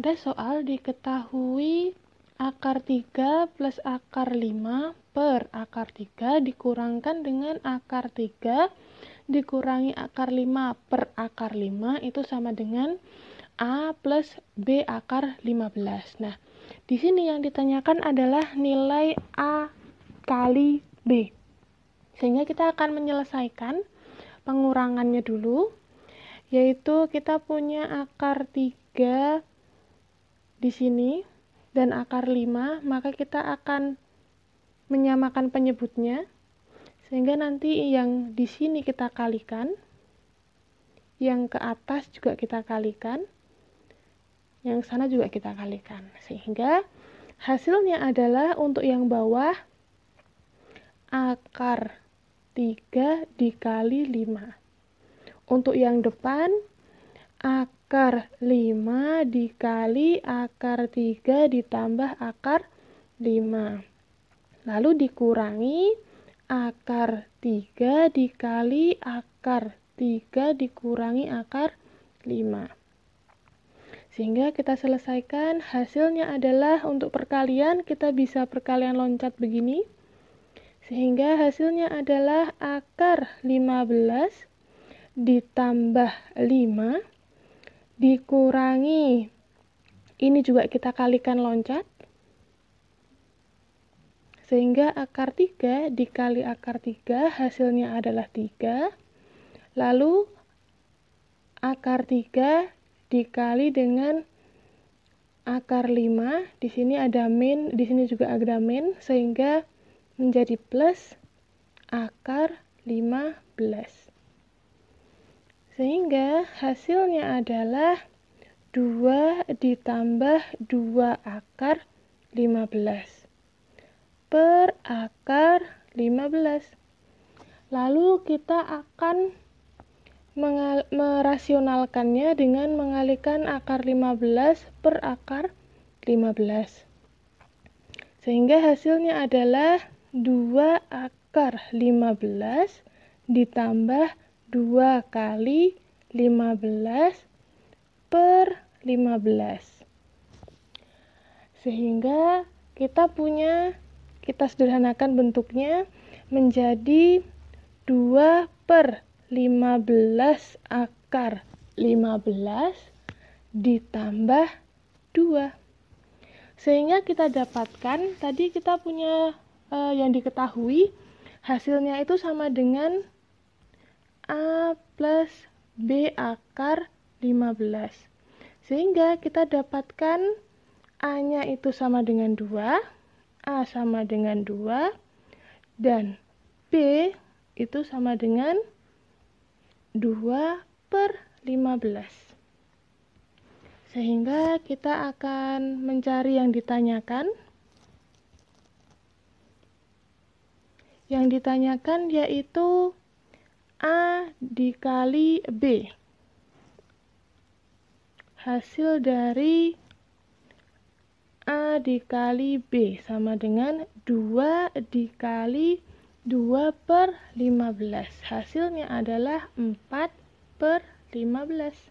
ada soal diketahui akar 3 plus akar 5 per akar 3 dikurangkan dengan akar 3 dikurangi akar 5 per akar 5 itu sama dengan A plus B akar 15. Nah, di sini yang ditanyakan adalah nilai A kali B. Sehingga kita akan menyelesaikan pengurangannya dulu, yaitu kita punya akar 3 di sini dan akar 5, maka kita akan menyamakan penyebutnya sehingga nanti yang di sini kita kalikan, yang ke atas juga kita kalikan, yang sana juga kita kalikan. Sehingga hasilnya adalah untuk yang bawah akar 3 dikali 5. Untuk yang depan akar 5 dikali akar 3 ditambah akar 5. Lalu dikurangi akar 3 dikali akar 3 dikurangi akar 5. Sehingga kita selesaikan hasilnya adalah untuk perkalian kita bisa perkalian loncat begini. Sehingga hasilnya adalah akar 15 ditambah 5 dikurangi. Ini juga kita kalikan loncat. Sehingga akar 3 dikali akar 3 hasilnya adalah 3. Lalu akar 3 dikali dengan akar 5. Di sini ada min, di sini juga ada min sehingga menjadi plus akar 15. Sehingga hasilnya adalah 2 ditambah 2 akar 15 per akar 15. Lalu kita akan merasionalkannya dengan mengalihkan akar 15 per akar 15. Sehingga hasilnya adalah 2 akar 15 ditambah 2 kali 15 per 15. Sehingga kita punya, kita sederhanakan bentuknya menjadi 2 per 15 akar 15 ditambah 2. Sehingga kita dapatkan, tadi kita punya e, yang diketahui, hasilnya itu sama dengan A plus B akar 15. Sehingga kita dapatkan A-nya itu sama dengan 2, A sama dengan 2, dan B itu sama dengan 2 per 15. Sehingga kita akan mencari yang ditanyakan. Yang ditanyakan yaitu A dikali B. Hasil dari A dikali B sama dengan 2 dikali 2 per 15. Hasilnya adalah 4 per 15.